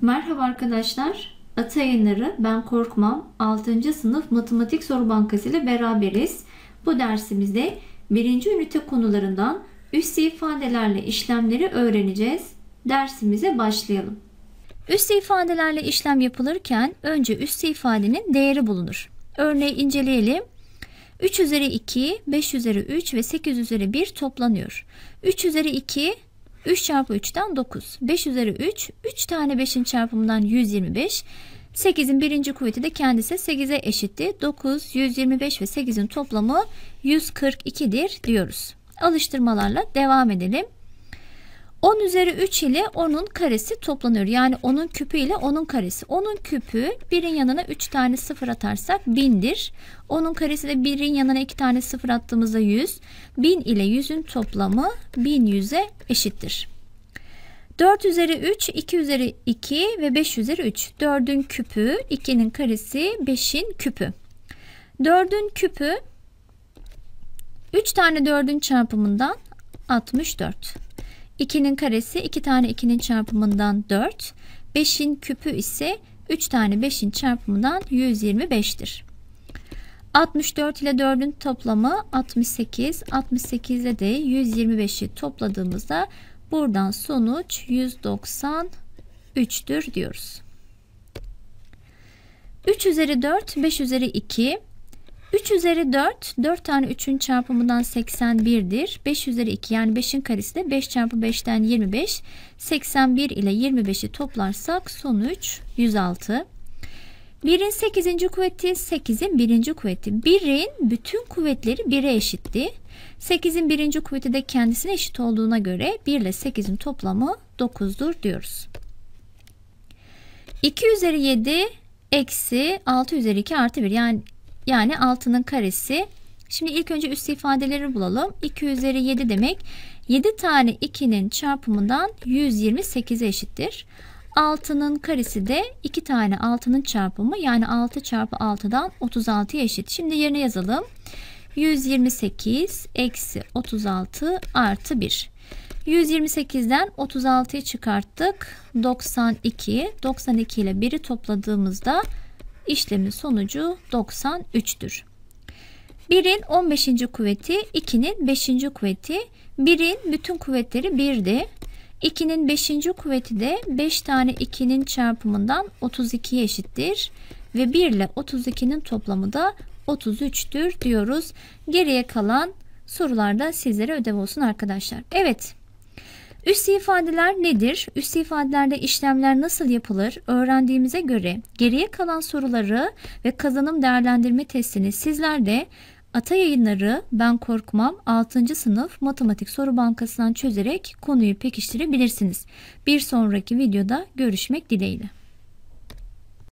Merhaba arkadaşlar. Ata Yayınları Ben Korkmam 6. sınıf matematik soru bankası ile beraberiz. Bu dersimizde 1. ünite konularından üst ifadelerle işlemleri öğreneceğiz. Dersimize başlayalım. Üst ifadelerle işlem yapılırken önce üst ifadenin değeri bulunur. Örneği inceleyelim. 3 üzeri 2, 5 üzeri 3 ve 8 üzeri 1 toplanıyor. 3 üzeri 2 3 çarpı 3'ten 9. 5 üzeri 3. 3 tane 5'in çarpımından 125. 8'in birinci kuvveti de kendisi 8'e eşitti. 9, 125 ve 8'in toplamı 142'dir diyoruz. Alıştırmalarla devam edelim. 10 üzeri 3 ile 10'un karesi toplanır. Yani 10'un küpü ile 10'un karesi. 10'un küpü 1'in yanına 3 tane 0 atarsak 1000'dir. 10'un karesi de 1'in yanına 2 tane 0 attığımızda 100. 1000 ile 100'ün toplamı 1100'e eşittir. 4 üzeri 3, 2 üzeri 2 ve 5 üzeri 3. 4'ün küpü, 2'nin karesi, 5'in küpü. 4'ün küpü 3 tane 4'ün çarpımından 64. 2'nin karesi 2 tane 2'nin çarpımından 4. 5'in küpü ise 3 tane 5'in çarpımından 125'tir. 64 ile 4'ün toplamı 68. 68 ile de 125'i topladığımızda buradan sonuç 193'tür diyoruz. 3 üzeri 4, 5 üzeri 2, 3 üzeri 4, 4 tane 3'ün çarpımından 81'dir. 5 üzeri 2 yani 5'in karesi de 5 çarpı 5'ten 25. 81 ile 25'i toplarsak sonuç 106. 1'in 8. kuvveti 8'in 1. kuvveti. 1'in bütün kuvvetleri 1'e eşitti. 8'in 1. kuvveti de kendisine eşit olduğuna göre 1 ile 8'in toplamı 9'dur diyoruz. 2 üzeri 7 eksi 6 üzeri 2 artı 1 yani yani 6'nın karesi. Şimdi ilk önce üst ifadeleri bulalım. 2 üzeri 7 demek 7 tane 2'nin çarpımından 128'e eşittir. 6'nın karesi de 2 tane 6'nın çarpımı yani 6 çarpı 6'dan 36'ya eşit. Şimdi yerine yazalım. 128 eksi 36 artı 1. 128'den 36'yı çıkarttık. 92. 92 ile 1'i topladığımızda işlemin sonucu 93'tür. 1'in 15. kuvveti, 2'nin 5. kuvveti, 1'in bütün kuvvetleri 1'di. 2'nin 5. kuvveti de 5 tane 2'nin çarpımından 32'ye eşittir. Ve 1 ile 32'nin toplamı da 33'tür diyoruz. Geriye kalan sorularda sizlere ödev olsun arkadaşlar. Evet. Üst ifadeler nedir? Üst ifadelerde işlemler nasıl yapılır? Öğrendiğimize göre geriye kalan soruları ve kazanım değerlendirme testini sizler de Ata Yayınları Ben Korkmam 6. sınıf matematik soru bankasından çözerek konuyu pekiştirebilirsiniz. Bir sonraki videoda görüşmek dileğiyle.